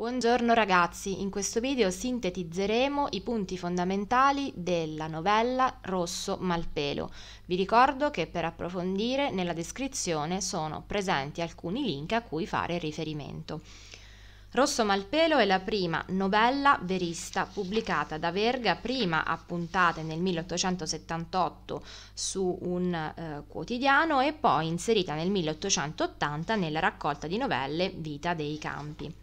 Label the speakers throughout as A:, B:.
A: Buongiorno ragazzi, in questo video sintetizzeremo i punti fondamentali della novella Rosso Malpelo. Vi ricordo che per approfondire nella descrizione sono presenti alcuni link a cui fare riferimento. Rosso Malpelo è la prima novella verista pubblicata da Verga, prima appuntata nel 1878 su un eh, quotidiano e poi inserita nel 1880 nella raccolta di novelle Vita dei Campi.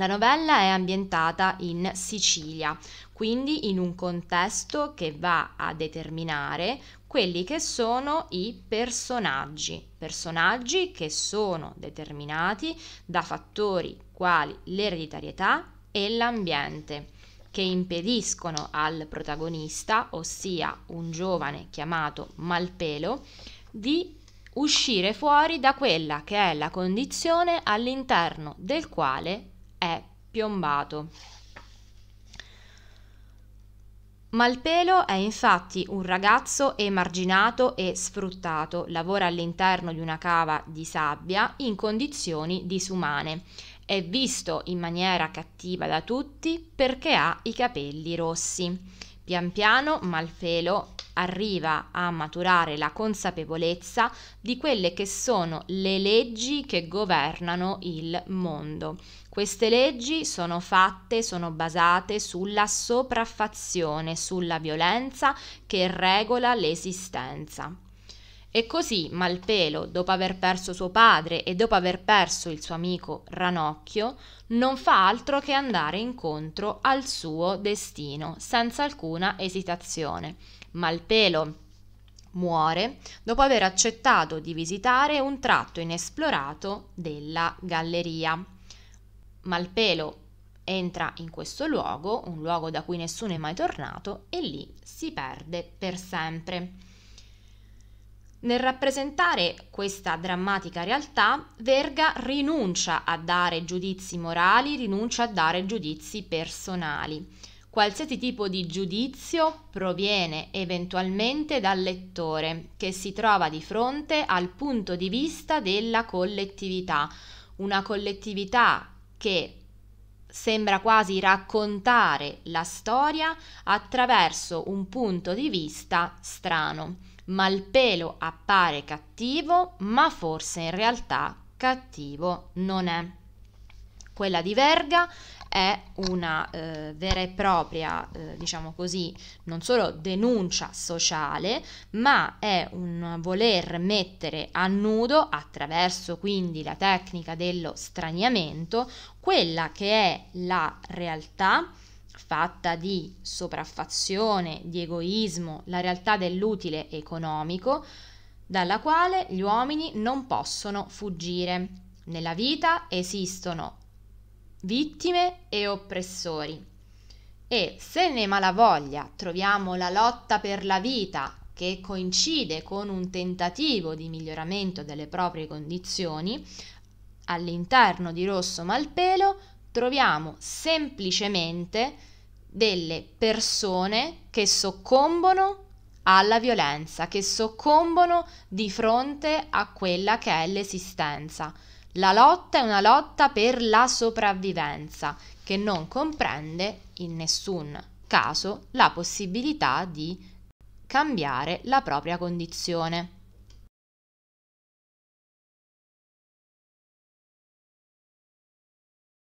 A: La novella è ambientata in Sicilia, quindi in un contesto che va a determinare quelli che sono i personaggi, personaggi che sono determinati da fattori quali l'ereditarietà e l'ambiente, che impediscono al protagonista, ossia un giovane chiamato Malpelo, di uscire fuori da quella che è la condizione all'interno del quale piombato. Malpelo è infatti un ragazzo emarginato e sfruttato, lavora all'interno di una cava di sabbia in condizioni disumane. È visto in maniera cattiva da tutti perché ha i capelli rossi. Pian piano Malpelo arriva a maturare la consapevolezza di quelle che sono le leggi che governano il mondo. Queste leggi sono fatte, sono basate sulla sopraffazione, sulla violenza che regola l'esistenza. E così Malpelo, dopo aver perso suo padre e dopo aver perso il suo amico Ranocchio, non fa altro che andare incontro al suo destino, senza alcuna esitazione. Malpelo muore dopo aver accettato di visitare un tratto inesplorato della galleria. Malpelo entra in questo luogo, un luogo da cui nessuno è mai tornato, e lì si perde per sempre. Nel rappresentare questa drammatica realtà, Verga rinuncia a dare giudizi morali, rinuncia a dare giudizi personali. Qualsiasi tipo di giudizio proviene eventualmente dal lettore che si trova di fronte al punto di vista della collettività, una collettività che sembra quasi raccontare la storia attraverso un punto di vista strano. Malpelo appare cattivo, ma forse in realtà cattivo non è. Quella di Verga è una eh, vera e propria, eh, diciamo così, non solo denuncia sociale, ma è un voler mettere a nudo, attraverso quindi la tecnica dello straniamento, quella che è la realtà fatta di sopraffazione, di egoismo, la realtà dell'utile economico, dalla quale gli uomini non possono fuggire. Nella vita esistono vittime e oppressori. E se nei Malavoglia troviamo la lotta per la vita, che coincide con un tentativo di miglioramento delle proprie condizioni, all'interno di Rosso Malpelo troviamo semplicemente delle persone che soccombono alla violenza, che soccombono di fronte a quella che è l'esistenza. La lotta è una lotta per la sopravvivenza che non comprende in nessun caso la possibilità di cambiare la propria condizione.